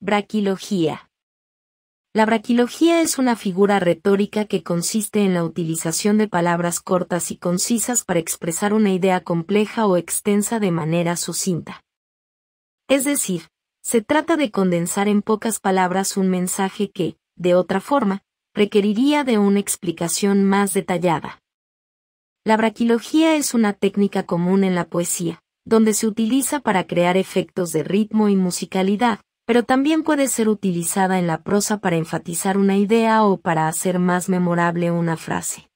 Braquilogía. La braquilogía es una figura retórica que consiste en la utilización de palabras cortas y concisas para expresar una idea compleja o extensa de manera sucinta. Es decir, se trata de condensar en pocas palabras un mensaje que, de otra forma, requeriría de una explicación más detallada. La braquilogía es una técnica común en la poesía, donde se utiliza para crear efectos de ritmo y musicalidad, pero también puede ser utilizada en la prosa para enfatizar una idea o para hacer más memorable una frase.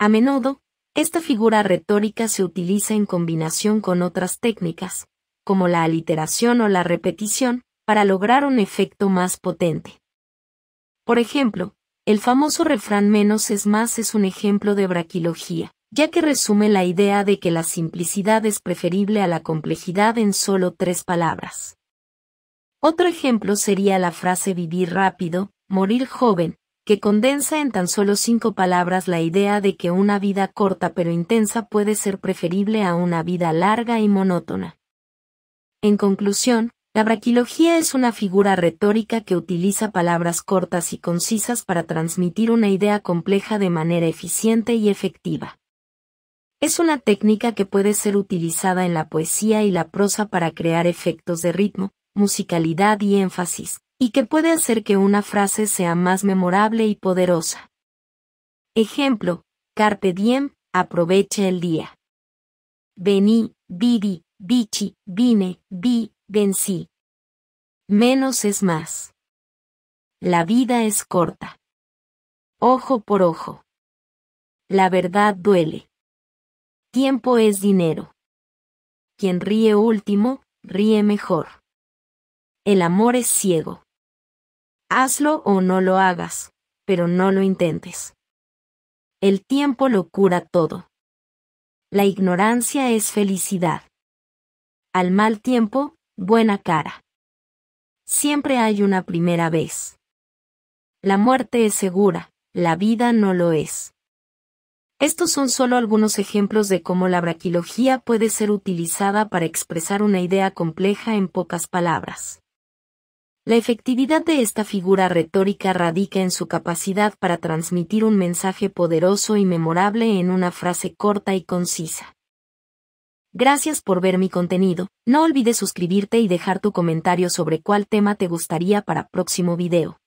A menudo, esta figura retórica se utiliza en combinación con otras técnicas, como la aliteración o la repetición, para lograr un efecto más potente. Por ejemplo, el famoso refrán menos es más es un ejemplo de braquilogía, ya que resume la idea de que la simplicidad es preferible a la complejidad en solo tres palabras. Otro ejemplo sería la frase vivir rápido, morir joven, que condensa en tan solo cinco palabras la idea de que una vida corta pero intensa puede ser preferible a una vida larga y monótona. En conclusión, la braquilogía es una figura retórica que utiliza palabras cortas y concisas para transmitir una idea compleja de manera eficiente y efectiva. Es una técnica que puede ser utilizada en la poesía y la prosa para crear efectos de ritmo, musicalidad y énfasis, y que puede hacer que una frase sea más memorable y poderosa. Ejemplo, Carpe diem, Aprovecha el día. Vení, vidi, vici, vine, vi, vencí. Menos es más. La vida es corta. Ojo por ojo. La verdad duele. Tiempo es dinero. Quien ríe último, ríe mejor. El amor es ciego. Hazlo o no lo hagas, pero no lo intentes. El tiempo lo cura todo. La ignorancia es felicidad. Al mal tiempo, buena cara. Siempre hay una primera vez. La muerte es segura, la vida no lo es. Estos son solo algunos ejemplos de cómo la braquilogía puede ser utilizada para expresar una idea compleja en pocas palabras. La efectividad de esta figura retórica radica en su capacidad para transmitir un mensaje poderoso y memorable en una frase corta y concisa. Gracias por ver mi contenido, no olvides suscribirte y dejar tu comentario sobre cuál tema te gustaría para próximo video.